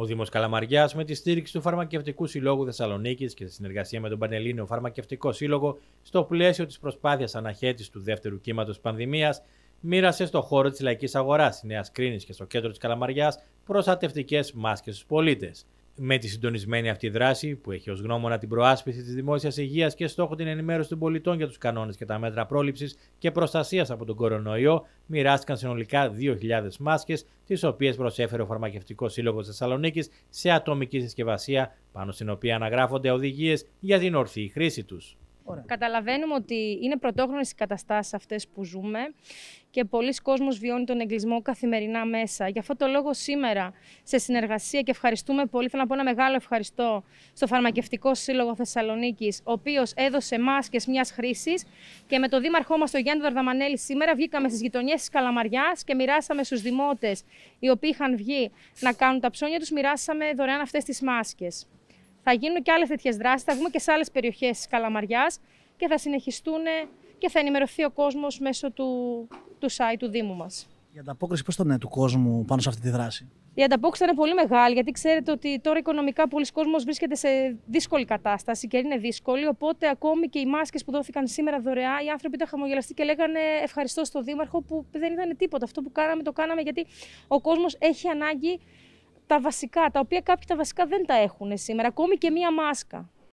Ο Δήμος Καλαμαριάς, με τη στήριξη του Φαρμακευτικού Συλλόγου Θεσσαλονίκης και στη συνεργασία με τον Πανελλήνιο Φαρμακευτικό Σύλλογο, στο πλαίσιο της προσπάθειας αναχέτησης του δεύτερου κύματος πανδημίας, μοίρασε στο χώρο της λαϊκής αγοράς, Νέας Κρίνης και στο κέντρο της Καλαμαριάς προστατευτικές μάσκες στους πολίτες με τη συντονισμένη αυτή δράση που έχει ως γνώμονα την προάσπιση της δημόσιας υγείας και στόχο την ενημέρωση των πολιτών για τους κανόνες και τα μέτρα πρόληψης και προστασίας από τον κορονοϊό, μοιράστηκαν συνολικά 2.000 μάσκες, τις οποίες προσέφερε ο Φαρμακευτικός Σύλλογος Θεσσαλονίκης σε ατομική συσκευασία, πάνω στην οποία αναγράφονται οδηγίες για την ορθή χρήση τους. Καταλαβαίνουμε ότι είναι πρωτόχρονε οι καταστάσεις αυτές που ζούμε και πολλοί κόσμοι βιώνουν τον εγκλισμό καθημερινά μέσα. Γι' αυτό το λόγο σήμερα, σε συνεργασία και ευχαριστούμε πολύ, θέλω να πω ένα μεγάλο ευχαριστώ στο Φαρμακευτικό Σύλλογο Θεσσαλονίκης, ο οποίος έδωσε μάσκες μιας χρήσης και με τον δήμαρχό μας, τον Γιάννη Δαρδαμανέλη, σήμερα βγήκαμε στις γειτονιές της Καλαμαριάς και μοιράσαμε στους δημότες οι οποίοι είχαν βγει να κάνουν τα ψώνια τους, μοιράσαμε δωρεάν αυτές τις μάσκες θα γίνουν και άλλες τέτοιες δράσεις. Θα βγούμε και σε άλλες περιοχές της Καλαμαριάς και θα συνεχιστούν και θα ενημερωθεί ο κόσμος μέσω του, του site του Δήμου μας. Η ανταπόκριση πώς ήταν ε, του κόσμου πάνω σε αυτή τη δράση. Η ανταπόκριση ήταν πολύ μεγάλη, γιατί ξέρετε ότι τώρα οικονομικά πολλοί κόσμοι βρίσκεται σε δύσκολη κατάσταση και είναι δύσκολη. Οπότε ακόμη και οι μάσκες που δόθηκαν σήμερα δωρεά, οι άνθρωποι ήταν χαμογελαστοί και λέγανε ευχαριστώ στον Δήμαρχο που δεν ήταν τίποτα. Αυτό που κάναμε το κάναμε γιατί ο κόσμος έχει ανάγκη τα βασικά, τα οποία κάποιοι τα βασικά δεν τα έχουν σήμερα, ακόμη και μία μάσκα.